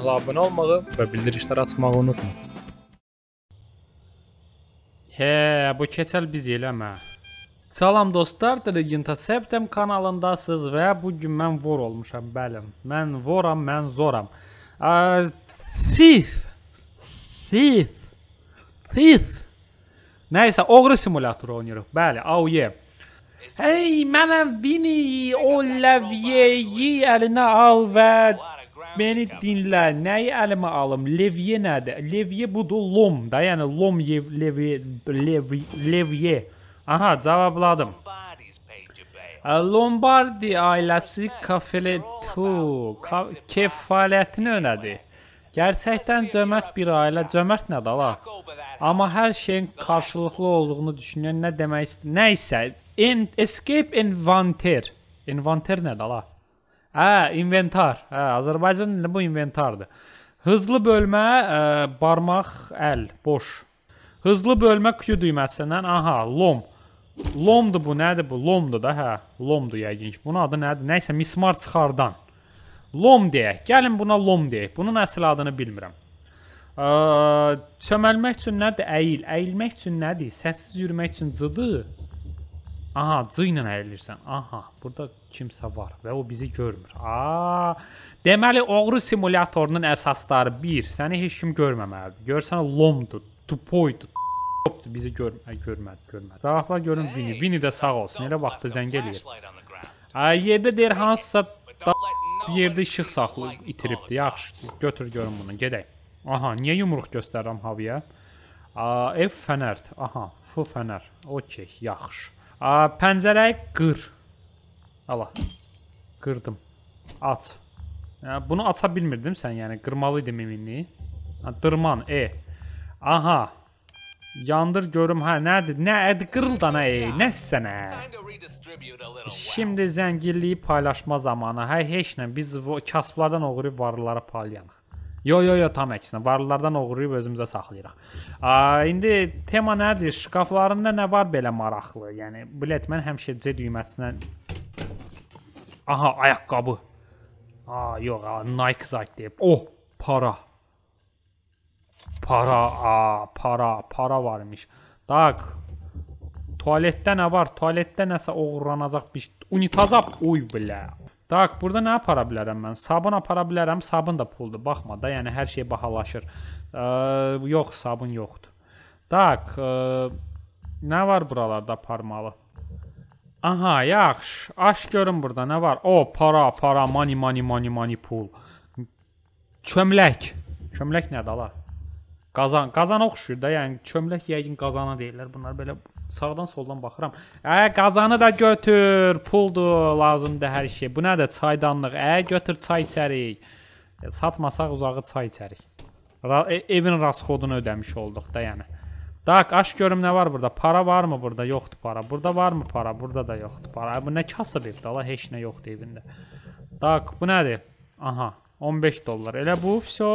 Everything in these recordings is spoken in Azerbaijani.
kanala abunə olmağı və bildirişləri açmağı unutma. He, bu keçəl biz eləmə. Salam dostlar, Diligenta Septem kanalındasınız və bu gün mən vor olmuşam, bəlim. Mən voram, mən zoram. Sif. Sif. Sif. Nəysə, oğru simulatoru oynayırıq. Bəli, oh yeah. Hey, mənə Vini Olivier'i əlinə al və Məni dinlə, nəyi əlimə alım? Levye nədir? Levye budur, lom da, yəni lom yev, levye, levye, levye. Aha, cavabladım. E, Lombardi ailəsi kafeletu, ka kefalətini önədi. Gerçəkdən cömert bir ailə, cömert nədir ala? Amma hər şeyin qarşılıqlı olduğunu düşünən nə demək istəyir? Nə isə, in, escape inventor. Inventor nədir ala? Hə, inventar. Hə, Azərbaycan dilində bu inventardır. Hızlı bölmə ə, e, barmaq, əl, boş. Hızlı bölmə Q düyməsindən aha, lom. Lomdur bu, nədir bu? Lomdur da, hə. Lomdur yəqin ki. Bunun adı nədir? Nəysə mismar çıxardan. Lom deyək. Gəlin buna lom deyək. Bunun əsl adını bilmirəm. Ə, e, çöməlmək üçün nədir? Əyil. Əyilmək üçün nədir? Səssiz yürümək üçün cıdır. Aha, C ilə əyilirsən. Aha, burada kimsə var və o bizi görmür. A! Deməli, oğru simulyatorunun əsasları 1. Səni heç kim görməməlidir. Görsən lomdur, tupoydur. Topdur, bizi gör görmədi, görmədi. Cavablar görün Vinny. Vinny də sağ olsun. Elə vaxtı zəng eləyir. Yerdə deyir hansısa yerdə işıq saxlı itiribdi. Yaxşı, götür görün bunu, gedək. Aha, niyə yumruq göstərirəm havaya? F fənər. Aha, F fənər. Okay, yaxşı. Pəncərəyi qır. Ala. Qırdım. Aç. Bunu aça bilmirdim sən, yəni qırmalıydın mimini. Dırman, e. Aha. Yandır görüm, hə, nədir? Nə, əd, qırıl dana, e, nə sənə? Şimdi zəngilliyi paylaşma zamanı, hə, heç nə, biz kasblardan oğurib varlıları paylayanıq. Yo, yo, yo, tam əksinə varlılardan oğurlayıb özümüzə saxlayırıq. A, indi tema nədir? Şkaflarında nə var belə maraqlı? Yəni, bilet mən həmişə C düyməsinə Aha, ayaqqabı. A, yox, a, Nike zayt deyib. Oh, para. Para, a, para, para varmış. Tak. Tualetdə nə var? Tualetdə nəsə oğurlanacaq bir şey. Unitaza, uy bilə. Daq, burada nə apara bilərəm mən? Sabun apara bilərəm, sabun da puldur. Baxma da, yəni hər şey bahalaşır. E, yox, sabun yoxdur. Daq, e, nə var buralarda aparmalı? Aha, yaxşı. Aş görüm burada nə var? O, para, para, money, money, money, money, pul. Çömlək. Çömlək nədir ala? Qazan, qazan oxşuyur da, yəni çömlək yəqin qazana deyirlər bunlar belə Sağdan soldan baxıram. Ə, qazanı da götür. Puldur, lazımdır hər şey. Bu nədir? Çaydanlıq. Ə, götür çay içərik. E, satmasaq uzağı çay içərik. Ra e evin rasxodunu ödəmiş olduq da, yəni. Daq, aş görüm nə var burada? Para varmı burada? Yoxdur para. Burada varmı para? Burada da yoxdur para. Ə, bu nə kasıb evdə? Allah heç nə yoxdur evində. Daq, bu nədir? Aha, 15 dollar. Elə bu, vəsə.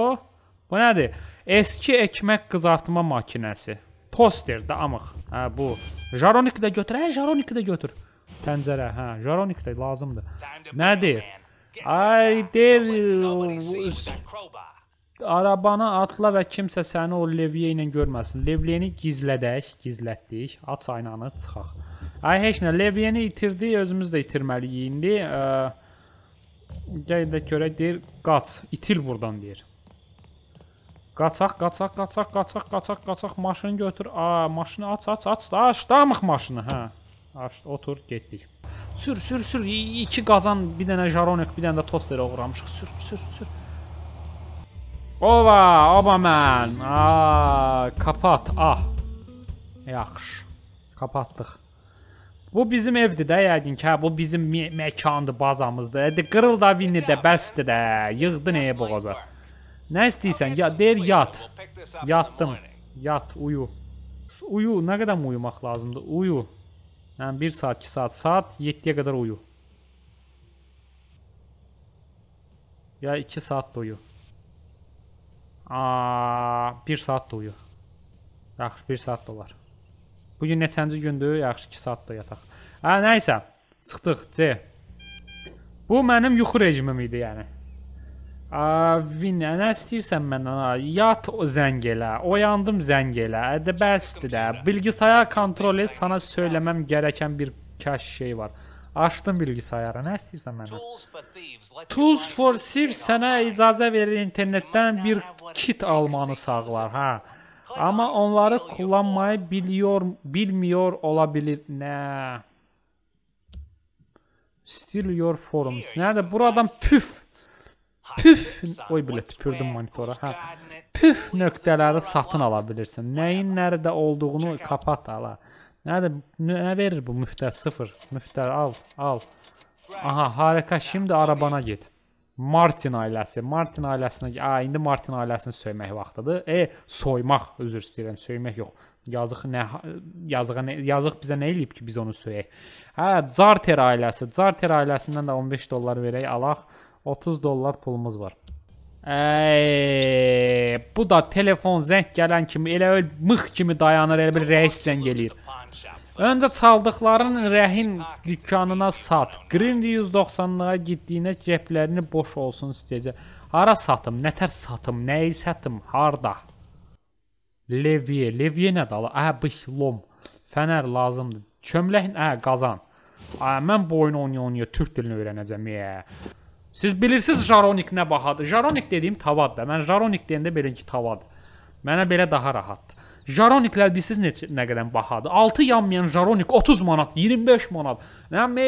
Bu nədir? Eski ekmək qızartma makinəsi. Poster də amıq. Hə bu. Jaroniki də götür. Hə Jaroniki də götür. Pəncərə, hə, Jaroniki də lazımdır. Nədir? Ay der Arabana atla və kimsə səni o levliyə ilə görməsin. Levliyəni gizlədək, gizlətdik. At aynanı çıxaq. Ay heç nə, levliyəni itirdi, özümüz də itirməliyik indi. Gəl də görək deyir, qaç, itil burdan deyir. Qaçaq, qaçaq, qaçaq, qaçaq, qaçaq, qaçaq. Maşını götür. A, maşını aç, aç, aç. Açdamıq maşını, hə. Aç, otur, getdik. Sür, sür, sür. İki qazan, bir dənə jaronik, bir dənə də toster oğramışıq. Sür, sür, sür. Ova, oba mən. A, kapat, ah. Yaxşı. Kapatdıq. Bu bizim evdir də yəqin ki, hə, bu bizim mə məkandır, bazamızdır. Qırıl da vinni də, bəsdir də. Yığdı nəyə boğaza. Nə istəyirsən? Ya deyir yat. Yatdım. Yat, uyu. Uyu, nə qədər uyumaq lazımdır? Uyu. Yəni 1 saat, 2 saat, saat 7-yə qədər uyu. Ya 2 saat da uyu. Aa, 1 saat da uyu. Yaxşı, 1 saat da olar. Bu gün neçənci gündür? Yaxşı, 2 saat da yataq. Hə, nə isə. Çıxdıq C. Bu mənim yuxu rejimim idi, yəni. Avine, ne istəyirsən məndən ha? Yat o zəngelə, oyandım de zəngelə, de. Bilgisayar kontrolü sana söylemem gereken bir kaş şey var. Açtım bilgisayarı, ne istəyirsən məndən? Tools for Thieves sana icazə verir internetdən bir kit almanı sağlar, ha. Ama onları kullanmayı biliyor, bilmiyor olabilir. ne? Still your forums. Nədir? Buradan püf. püf, oy bilə tüpürdüm monitora. Hə. Püf nöqtələri satın ala bilirsən. Nəyin nədə olduğunu kapat ala. Nədir? Nə verir bu müftə 0? Müftə al, al. Aha, harika. Şimdi arabana get. Martin ailəsi. Martin ailəsinə, a, indi Martin ailəsini söymək vaxtıdır. E, soymaq, üzr istəyirəm, söymək yox. Yazıq nə yazığa nə yazıq bizə nə eləyib ki, biz onu söyək. Hə, Carter ailəsi. Carter ailəsindən də 15 dollar verək, alaq. 30 dollar pulumuz var. Ey, bu da telefon zəng gələn kimi elə öl mıx kimi dayanır, elə bir rəis zəng eləyir. Öncə çaldıqların rəhin dükkanına sat. Green 190-lığa getdiyinə cəblərini boş olsun istəyəcək. Hara satım, nətər satım, nəyi satım, harda? Levye, levye nədir? Ə, hə, bıxlom. Fənər lazımdır. Çömləyin, ə, hə, qazan. Ə, hə, mən bu oyunu oynaya-oynaya türk dilini öyrənəcəm. Yeah. Siz bilirsiniz Jaronik nə bahadır. Jaronik dediyim tavaddır. Mən Jaronik deyəndə belə ki, tavadır. Mənə belə daha rahatdır. Jaroniklər bilirsiniz neçə nə qədər bahadır. 6 yanmayan Jaronik 30 manat, 25 manat. Yəni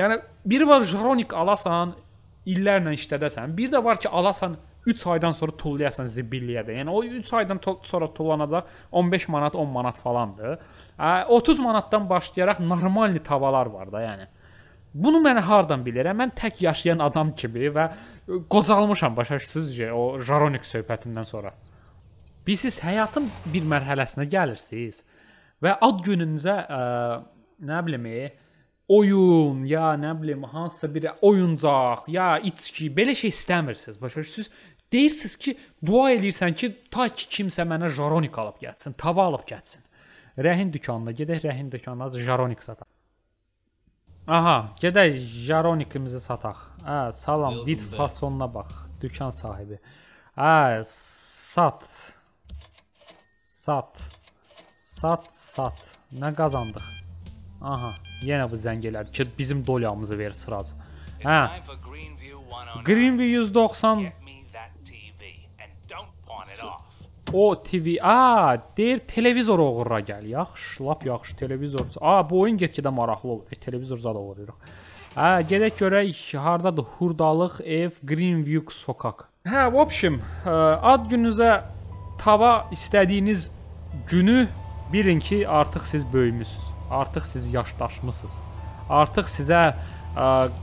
yəni biri var Jaronik alasan, illərlə işlədəsən. Bir də var ki, alasan 3 aydan sonra tullayasan zibilliyədə. Yəni o 3 aydan to sonra tullanacaq 15 manat, 10 manat falandır. 30 manatdan başlayaraq normal tavalar var da, yəni. Bunu mən hardan bilirəm? Mən tək yaşayan adam kimi və qocalmışam, başa düşürsüzcə o Jaronik söhbətindən sonra. Bilirsiniz, həyatın bir mərhələsinə gəlirsiniz və ad gününüzə ə, e, nə bilim, e, oyun, ya nə bilim, hansısa bir oyuncaq, ya içki, belə şey istəmirsiniz. Başa düşürsüz? Deyirsiz ki, dua eləyirsən ki, ta ki kimsə mənə Jaronik alıb gəlsin, tava alıb gəlsin. Rəhin dükanına gedək, Rəhin dükanına Jaronik satar. Aha, gedək Jaronikimizi sataq. Hə, salam, vid fasonuna bax. Dükan sahibi. Hə, sat. Sat. Sat, sat. Nə qazandıq? Aha, yenə bu zəng elər ki, bizim dolyamızı ver sırac. Hə. Greenview 190 O TV, a, deyir televizor oğurra gəl. Yaxşı, lap yaxşı televizor. A, bu oyun get-gedə maraqlı olur. E, televizor zad oğuruyuruq. Hə, gedək görək hardadır Hurdalıq ev Greenview sokaq. Hə, v общем, hə, ad gününüzə tava istədiyiniz günü bilin ki, artıq siz böyümüsünüz. Artıq siz yaşlaşmısınız. Artıq sizə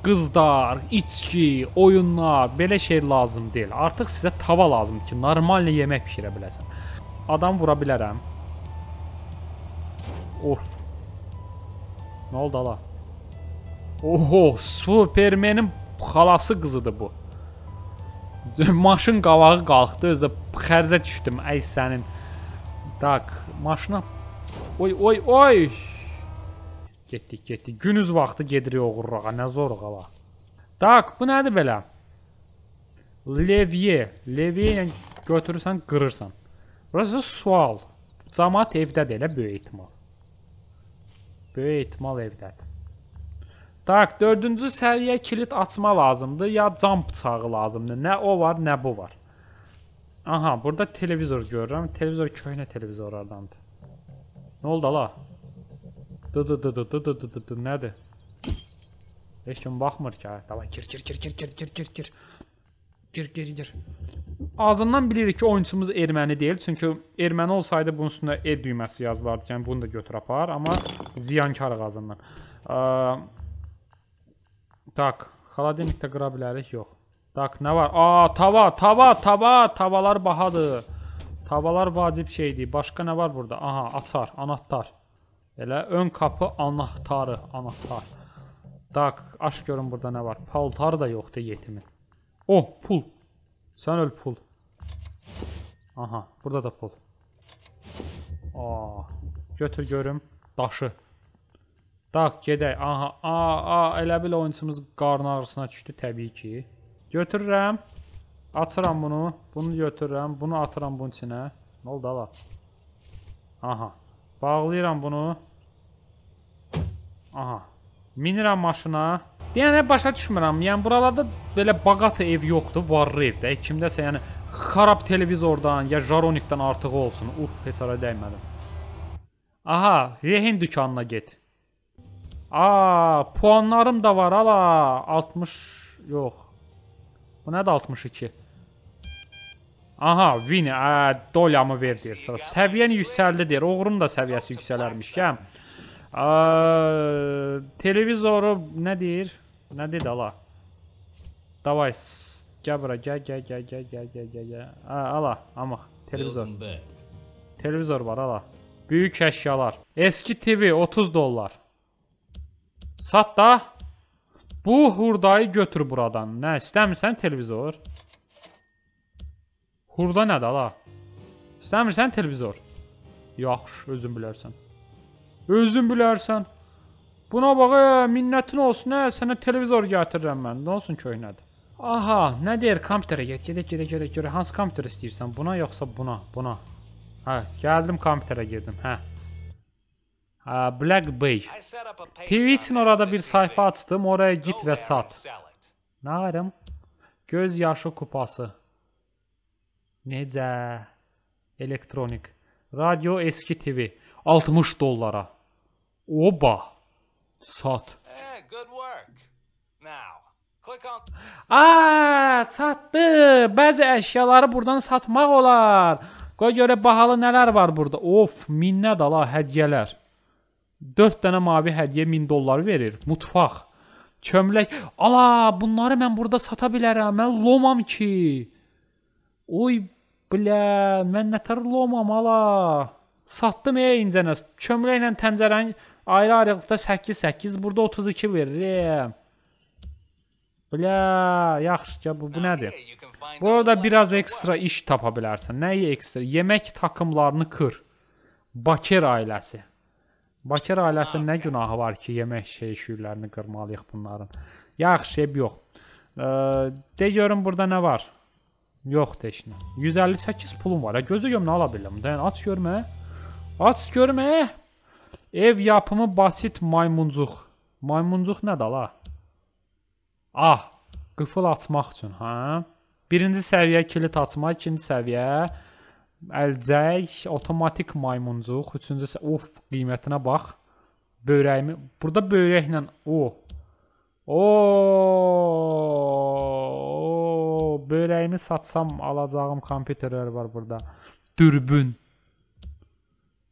qızlar, içki, oyunlar, belə şey lazım deyil. Artıq sizə tava lazımdır ki, normal yemək bişirə biləsən. Adam vura bilərəm. Of. Nə oldu ala? Oho, Supermanin xalası qızıdır bu. Maşın qavağı qalxdı, özdə xərzə düşdüm. Ay sənin. Tak, maşına. Oy, oy, oy. Getdik, getdik. Günüz vaxtı gedirik oğurrağa. Nə zorluğa bax. Tak, bu nədir belə? Levye. Levye ilə götürürsən, qırırsan. Burası sual. Cəmat evdədir, elə böyük ehtimal. Böyük ehtimal evdədir. Tak, dördüncü səviyyə kilit açma lazımdır, ya cam bıçağı lazımdır. Nə o var, nə bu var. Aha, burada televizor görürəm. Televizor köhnə televizorlardandır. Nə oldu ala? Nədir? Heç kim baxmır ki, hə. Davay, gir, gir, gir, gir, gir, gir, gir, gir. Gir, gir, gir. Azından bilirik ki, oyunçumuz erməni deyil. Çünki erməni olsaydı bunun üstündə E düyməsi yazılardı. Yəni bunu da götür apar, amma ziyankarıq azından. Tak, xaladenikdə qıra bilərik, yox. Tak, nə var? A, tava, tava, tava, tavalar bahadır. Tavalar vacib şeydir. Başqa nə var burada? Aha, açar, anahtar. Elə ön qapı anahtarı, anahtar. Daq, aç görüm burada nə var. Paltarı da yoxdur yetimin. Oh, pul. Sən öl pul. Aha, burada da pul. Aa, ah, götür görüm daşı. Daq, gedək. Aha, a, a, elə bil oyunçumuz qarın ağrısına düşdü təbii ki. Götürürəm. Açıram bunu. Bunu götürürəm. Bunu atıram bunun içinə. Nə oldu ala? Aha. Bağlayıram bunu. Aha. Minirəm maşına. Deyən yəni, başa düşmürəm. Yəni buralarda belə baqat ev yoxdur, varlı evdə. Kimdəsə yəni xarab televizordan ya Jaronikdən artığı olsun. Uf, heç ara dəymədim. Aha, rehin dükanına get. A, puanlarım da var ala. 60 yox. Bu nədir 62? Aha, win, ə, dolyamı ver deyirsə. Səviyyən yüksəldi deyir. Oğrun da səviyyəsi yüksələrmiş ki. Ə, televizoru nə deyir? Nə dedi ala? Davay, gəl bura, gəl, gəl, gəl, gəl, gəl, gəl, gəl, gəl. Ə, ala, amıq, televizor. Televizor var, ala. Böyük əşyalar. Eski TV 30 dollar. Sat da. Bu hurdayı götür buradan. Nə, istəmirsən televizor? Televizor. Xurda nədir ala? İstəmirsən televizor? Yaxşı, özün bilərsən. Özün bilərsən. Buna bax, e, minnətin olsun, hə, sənə televizor gətirirəm mən. Nə olsun köhnədir? Aha, nə deyir kompüterə get, gedək, gedək, gedək, görək hansı kompüter istəyirsən? Buna yoxsa buna? Buna. Hə, gəldim kompüterə girdim. Hə. Hə, Black Bay. TV üçün orada bir sayfa açdım. Oraya git və sat. Nə arım? Göz yaşı kupası. Necə? Elektronik. Radio eski TV 60 dollara. Oba. Sat. A, çatdı. Bəzi əşyaları burdan satmaq olar. Qoy görə bahalı nələr var burada. Of, minnə dala hədiyyələr. 4 dənə mavi hədiyyə 1000 dollar verir. Mutfaq, çömlək. Ala, bunları mən burada sata bilərəm. Mən lomam ki. Oy Blə, mən nə tərlomam ala. Satdım ey incənəs. Kömrəklə təncərənin ayrı ayrılıqda 8-8, burada 32 verir. Blə, yaxşı ki, bu, bu nədir? Burada biraz ekstra iş tapa bilərsən. Nəyi ekstra? Yemək takımlarını kır. Bakir ailəsi. Bakir ailəsi nə ah, günahı var ki, yemək şey şüyürlərini qırmalıyıq bunların. Yaxşı, şey yox. Ee, de görüm burada nə var? Yoxdur heç nə. 158 pulum var. Gözlə görüm nə ala bilərəm. Dayan, yəni aç görmə. Aç görmə. Ev yapımı basit maymuncuq. Maymuncuq nədir la? Ah, qıfıl açmaq üçün, hə? Birinci səviyyə kilit açma, ikinci səviyyə əlcək, otomatik maymuncuq, üçüncü səviyyə, of, qiymətinə bax. Böyrəyimi, burada böyrəklə, o. O o böyrəyimi satsam alacağım kompüterlər var burada. Dürbün.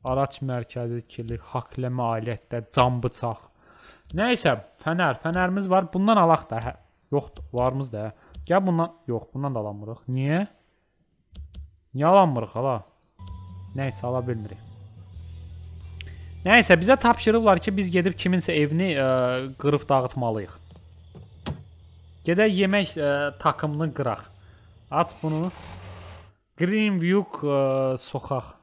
Araç mərkəzi kirlik, haqləmə alətlər, cam bıçaq. Nə isə, fənər, fənərimiz var. Bundan alaq da. Hə. Yoxdur, varımız da. Hə. Gəl bundan, yox, bundan da alamırıq. Niyə? Niyə alamırıq hala? Nə isə ala bilmirik. Nə isə bizə tapşırıblar ki, biz gedib kiminsə evini ə, e, qırıb dağıtmalıyıq. Gedək yemək ə, e, takımını qıraq. Aç bunu. Greenview ə, e, soxaq.